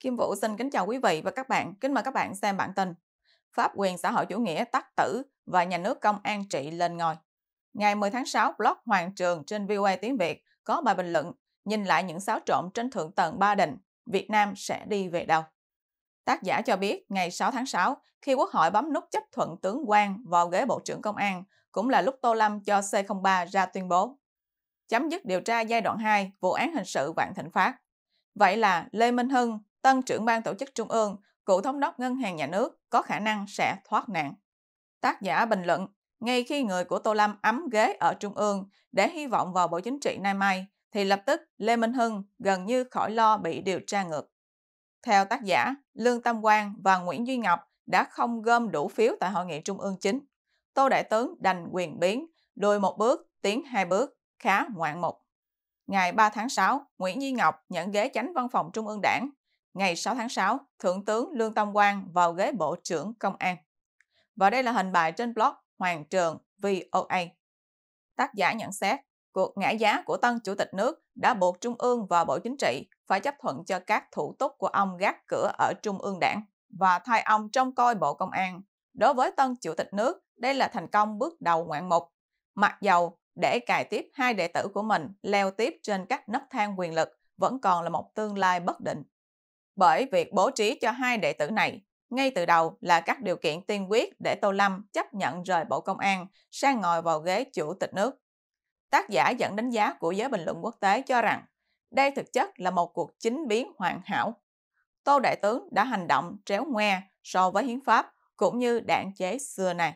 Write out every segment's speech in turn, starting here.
Kim Vũ xin kính chào quý vị và các bạn. Kính mời các bạn xem bản tin. Pháp quyền xã hội chủ nghĩa tắc tử và nhà nước công an trị lên ngôi. Ngày 10 tháng 6, blog Hoàng Trường trên VOA tiếng Việt có bài bình luận nhìn lại những xáo trộn trên thượng tầng Ba Đình, Việt Nam sẽ đi về đâu? Tác giả cho biết ngày 6 tháng 6, khi Quốc hội bấm nút chấp thuận tướng Quang vào ghế Bộ trưởng Công an, cũng là lúc Tô Lâm cho C03 ra tuyên bố. Chấm dứt điều tra giai đoạn 2 vụ án hình sự Vạn Thịnh Phát. Vậy là Lê Minh Hưng, tân trưởng ban tổ chức trung ương, cựu thống đốc ngân hàng nhà nước có khả năng sẽ thoát nạn. Tác giả bình luận, ngay khi người của Tô Lâm ấm ghế ở trung ương để hy vọng vào Bộ Chính trị nay mai, thì lập tức Lê Minh Hưng gần như khỏi lo bị điều tra ngược. Theo tác giả, Lương Tâm Quang và Nguyễn Duy Ngọc đã không gom đủ phiếu tại hội nghị trung ương chính. Tô Đại Tướng đành quyền biến, lùi một bước, tiến hai bước, khá ngoạn mục. Ngày 3 tháng 6, Nguyễn Duy Ngọc nhận ghế chánh văn phòng Trung ương Đảng ngày 6 tháng 6, Thượng tướng Lương Tâm Quang vào ghế Bộ trưởng Công an. Và đây là hình bài trên blog Hoàng Trường VOA. Tác giả nhận xét, cuộc ngã giá của tân chủ tịch nước đã buộc Trung ương và Bộ Chính trị phải chấp thuận cho các thủ tục của ông gác cửa ở Trung ương đảng và thay ông trông coi Bộ Công an. Đối với tân chủ tịch nước, đây là thành công bước đầu ngoạn mục. Mặc dầu để cài tiếp hai đệ tử của mình leo tiếp trên các nấc thang quyền lực vẫn còn là một tương lai bất định bởi việc bố trí cho hai đệ tử này ngay từ đầu là các điều kiện tiên quyết để Tô Lâm chấp nhận rời Bộ Công an sang ngồi vào ghế chủ tịch nước. Tác giả dẫn đánh giá của giới bình luận quốc tế cho rằng đây thực chất là một cuộc chính biến hoàn hảo. Tô Đại Tướng đã hành động tréo ngoe so với hiến pháp cũng như đạn chế xưa này.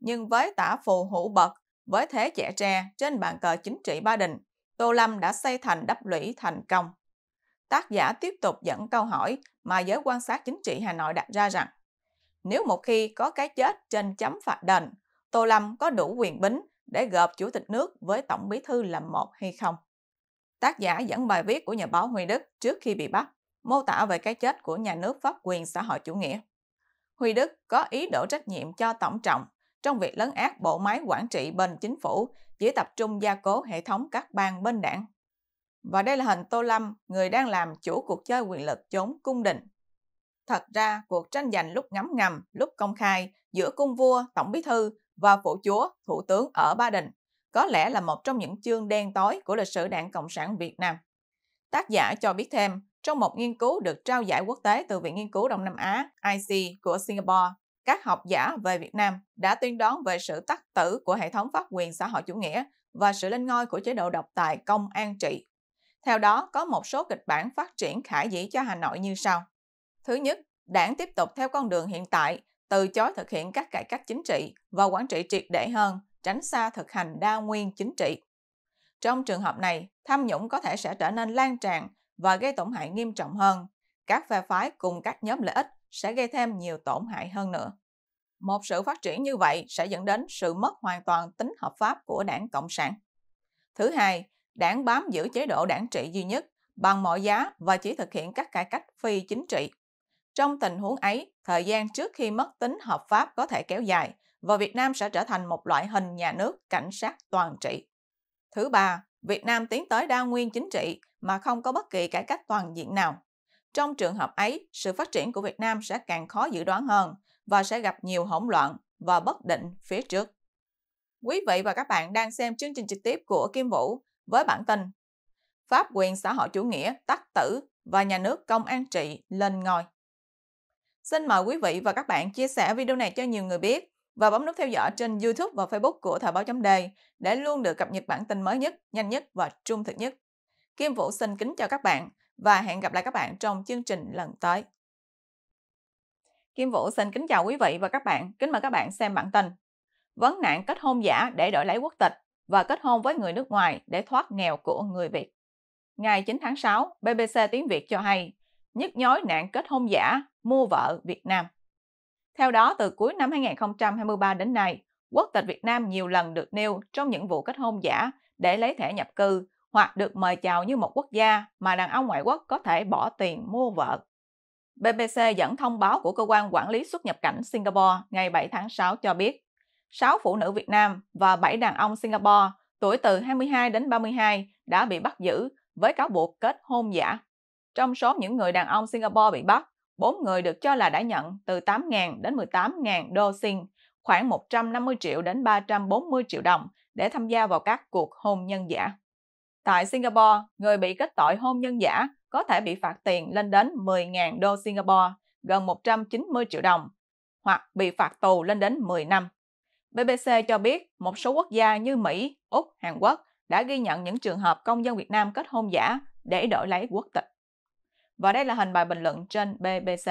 Nhưng với tả phù hữu bậc, với thế trẻ tre trên bàn cờ chính trị Ba Đình, Tô Lâm đã xây thành đắp lũy thành công tác giả tiếp tục dẫn câu hỏi mà giới quan sát chính trị Hà Nội đặt ra rằng nếu một khi có cái chết trên chấm phạt đền, Tô Lâm có đủ quyền bính để gộp Chủ tịch nước với Tổng bí thư là một hay không? Tác giả dẫn bài viết của nhà báo Huy Đức trước khi bị bắt, mô tả về cái chết của nhà nước pháp quyền xã hội chủ nghĩa. Huy Đức có ý đổ trách nhiệm cho Tổng trọng trong việc lấn át bộ máy quản trị bên chính phủ, chỉ tập trung gia cố hệ thống các bang bên đảng và đây là hình Tô Lâm, người đang làm chủ cuộc chơi quyền lực chống cung đình. Thật ra, cuộc tranh giành lúc ngấm ngầm, lúc công khai giữa cung vua, tổng bí thư và phụ chúa, thủ tướng ở Ba Đình có lẽ là một trong những chương đen tối của lịch sử đảng Cộng sản Việt Nam. Tác giả cho biết thêm, trong một nghiên cứu được trao giải quốc tế từ Viện Nghiên cứu Đông Nam Á IC của Singapore, các học giả về Việt Nam đã tuyên đoán về sự tắc tử của hệ thống pháp quyền xã hội chủ nghĩa và sự lên ngôi của chế độ độc tài công an trị theo đó, có một số kịch bản phát triển khả dĩ cho Hà Nội như sau. Thứ nhất, đảng tiếp tục theo con đường hiện tại, từ chối thực hiện các cải cách chính trị và quản trị triệt để hơn, tránh xa thực hành đa nguyên chính trị. Trong trường hợp này, tham nhũng có thể sẽ trở nên lan tràn và gây tổn hại nghiêm trọng hơn. Các phe phái cùng các nhóm lợi ích sẽ gây thêm nhiều tổn hại hơn nữa. Một sự phát triển như vậy sẽ dẫn đến sự mất hoàn toàn tính hợp pháp của đảng Cộng sản. Thứ hai, đảng bám giữ chế độ đảng trị duy nhất bằng mọi giá và chỉ thực hiện các cải cách phi chính trị. Trong tình huống ấy, thời gian trước khi mất tính hợp pháp có thể kéo dài và Việt Nam sẽ trở thành một loại hình nhà nước cảnh sát toàn trị. Thứ ba, Việt Nam tiến tới đa nguyên chính trị mà không có bất kỳ cải cách toàn diện nào. Trong trường hợp ấy, sự phát triển của Việt Nam sẽ càng khó dự đoán hơn và sẽ gặp nhiều hỗn loạn và bất định phía trước. Quý vị và các bạn đang xem chương trình trực tiếp của Kim Vũ với bản tin Pháp quyền xã hội chủ nghĩa tắc tử và nhà nước công an trị lên ngôi. Xin mời quý vị và các bạn chia sẻ video này cho nhiều người biết và bấm nút theo dõi trên YouTube và Facebook của Thời báo chấm đề để luôn được cập nhật bản tin mới nhất, nhanh nhất và trung thực nhất. Kim Vũ xin kính chào các bạn và hẹn gặp lại các bạn trong chương trình lần tới. Kim Vũ xin kính chào quý vị và các bạn, kính mời các bạn xem bản tin. Vấn nạn kết hôn giả để đổi lấy quốc tịch và kết hôn với người nước ngoài để thoát nghèo của người Việt. Ngày 9 tháng 6, BBC Tiếng Việt cho hay, nhức nhối nạn kết hôn giả, mua vợ Việt Nam. Theo đó, từ cuối năm 2023 đến nay, quốc tịch Việt Nam nhiều lần được nêu trong những vụ kết hôn giả để lấy thẻ nhập cư hoặc được mời chào như một quốc gia mà đàn ông ngoại quốc có thể bỏ tiền mua vợ. BBC dẫn thông báo của Cơ quan Quản lý xuất nhập cảnh Singapore ngày 7 tháng 6 cho biết, 6 phụ nữ Việt Nam và 7 đàn ông Singapore tuổi từ 22 đến 32 đã bị bắt giữ với cáo buộc kết hôn giả. Trong số những người đàn ông Singapore bị bắt, 4 người được cho là đã nhận từ 8.000 đến 18.000 đô sinh, khoảng 150 triệu đến 340 triệu đồng để tham gia vào các cuộc hôn nhân giả. Tại Singapore, người bị kết tội hôn nhân giả có thể bị phạt tiền lên đến 10.000 đô Singapore, gần 190 triệu đồng, hoặc bị phạt tù lên đến 10 năm. BBC cho biết một số quốc gia như Mỹ, Úc, Hàn Quốc đã ghi nhận những trường hợp công dân Việt Nam kết hôn giả để đổi lấy quốc tịch. Và đây là hình bài bình luận trên BBC.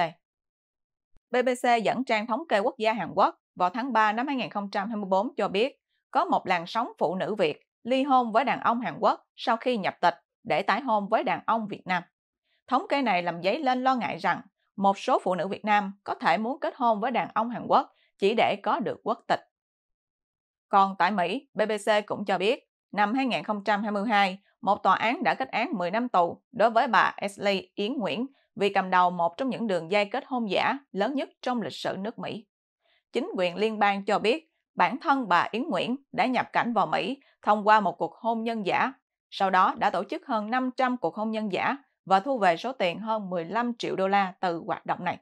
BBC dẫn trang thống kê quốc gia Hàn Quốc vào tháng 3 năm 2024 cho biết có một làn sóng phụ nữ Việt ly hôn với đàn ông Hàn Quốc sau khi nhập tịch để tái hôn với đàn ông Việt Nam. Thống kê này làm dấy lên lo ngại rằng một số phụ nữ Việt Nam có thể muốn kết hôn với đàn ông Hàn Quốc chỉ để có được quốc tịch. Còn tại Mỹ, BBC cũng cho biết, năm 2022, một tòa án đã kết án 10 năm tù đối với bà Ashley Yến Nguyễn vì cầm đầu một trong những đường dây kết hôn giả lớn nhất trong lịch sử nước Mỹ. Chính quyền liên bang cho biết bản thân bà Yến Nguyễn đã nhập cảnh vào Mỹ thông qua một cuộc hôn nhân giả, sau đó đã tổ chức hơn 500 cuộc hôn nhân giả và thu về số tiền hơn 15 triệu đô la từ hoạt động này.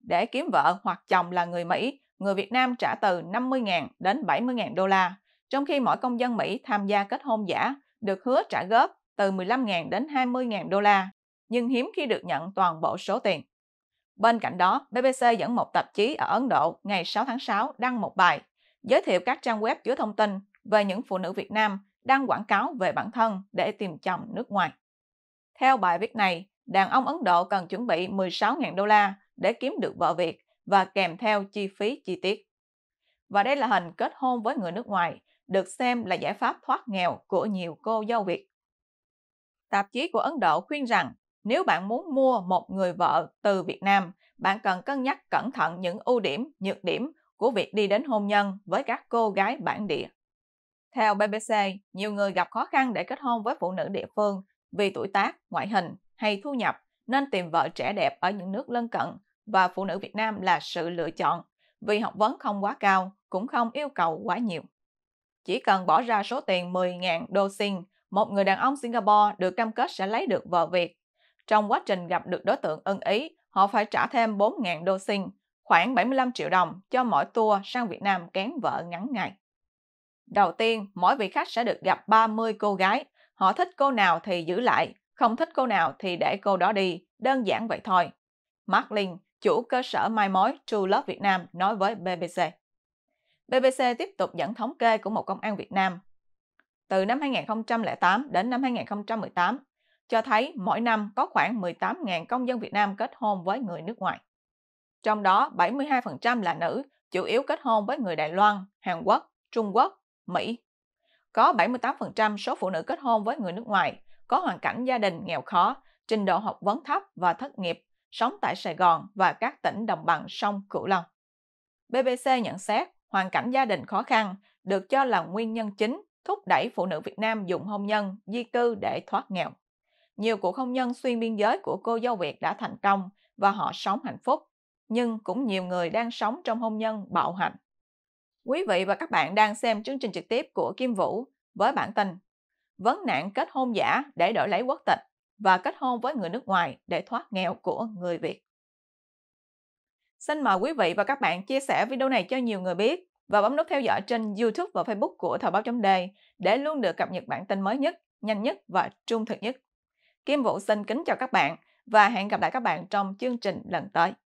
Để kiếm vợ hoặc chồng là người Mỹ, người Việt Nam trả từ 50.000 đến 70.000 đô la, trong khi mỗi công dân Mỹ tham gia kết hôn giả được hứa trả góp từ 15.000 đến 20.000 đô la, nhưng hiếm khi được nhận toàn bộ số tiền. Bên cạnh đó, BBC dẫn một tạp chí ở Ấn Độ ngày 6 tháng 6 đăng một bài giới thiệu các trang web chứa thông tin về những phụ nữ Việt Nam đang quảng cáo về bản thân để tìm chồng nước ngoài. Theo bài viết này, đàn ông Ấn Độ cần chuẩn bị 16.000 đô la để kiếm được vợ Việt và kèm theo chi phí chi tiết. Và đây là hình kết hôn với người nước ngoài, được xem là giải pháp thoát nghèo của nhiều cô dâu Việt. Tạp chí của Ấn Độ khuyên rằng nếu bạn muốn mua một người vợ từ Việt Nam, bạn cần cân nhắc cẩn thận những ưu điểm, nhược điểm của việc đi đến hôn nhân với các cô gái bản địa. Theo BBC, nhiều người gặp khó khăn để kết hôn với phụ nữ địa phương vì tuổi tác, ngoại hình hay thu nhập nên tìm vợ trẻ đẹp ở những nước lân cận và phụ nữ Việt Nam là sự lựa chọn vì học vấn không quá cao, cũng không yêu cầu quá nhiều. Chỉ cần bỏ ra số tiền 10.000 đô sinh, một người đàn ông Singapore được cam kết sẽ lấy được vợ Việt. Trong quá trình gặp được đối tượng ưng ý, họ phải trả thêm 4.000 đô sinh, khoảng 75 triệu đồng cho mỗi tour sang Việt Nam kén vợ ngắn ngày. Đầu tiên, mỗi vị khách sẽ được gặp 30 cô gái. Họ thích cô nào thì giữ lại, không thích cô nào thì để cô đó đi, đơn giản vậy thôi. Mark Marklin, chủ cơ sở mai mối True Love Việt Nam nói với BBC. BBC tiếp tục dẫn thống kê của một công an Việt Nam. Từ năm 2008 đến năm 2018, cho thấy mỗi năm có khoảng 18.000 công dân Việt Nam kết hôn với người nước ngoài. Trong đó, 72% là nữ, chủ yếu kết hôn với người Đài Loan, Hàn Quốc, Trung Quốc, Mỹ. Có 78% số phụ nữ kết hôn với người nước ngoài có hoàn cảnh gia đình nghèo khó, trình độ học vấn thấp và thất nghiệp sống tại Sài Gòn và các tỉnh đồng bằng sông Cửu Long. BBC nhận xét hoàn cảnh gia đình khó khăn được cho là nguyên nhân chính thúc đẩy phụ nữ Việt Nam dùng hôn nhân, di cư để thoát nghèo. Nhiều cuộc hôn nhân xuyên biên giới của cô dâu Việt đã thành công và họ sống hạnh phúc, nhưng cũng nhiều người đang sống trong hôn nhân bạo hành. Quý vị và các bạn đang xem chương trình trực tiếp của Kim Vũ với bản tin Vấn nạn kết hôn giả để đổi lấy quốc tịch và kết hôn với người nước ngoài để thoát nghèo của người Việt. Xin mời quý vị và các bạn chia sẻ video này cho nhiều người biết và bấm nút theo dõi trên YouTube và Facebook của Thời báo chấm đề để luôn được cập nhật bản tin mới nhất, nhanh nhất và trung thực nhất. Kim Vũ xin kính chào các bạn và hẹn gặp lại các bạn trong chương trình lần tới.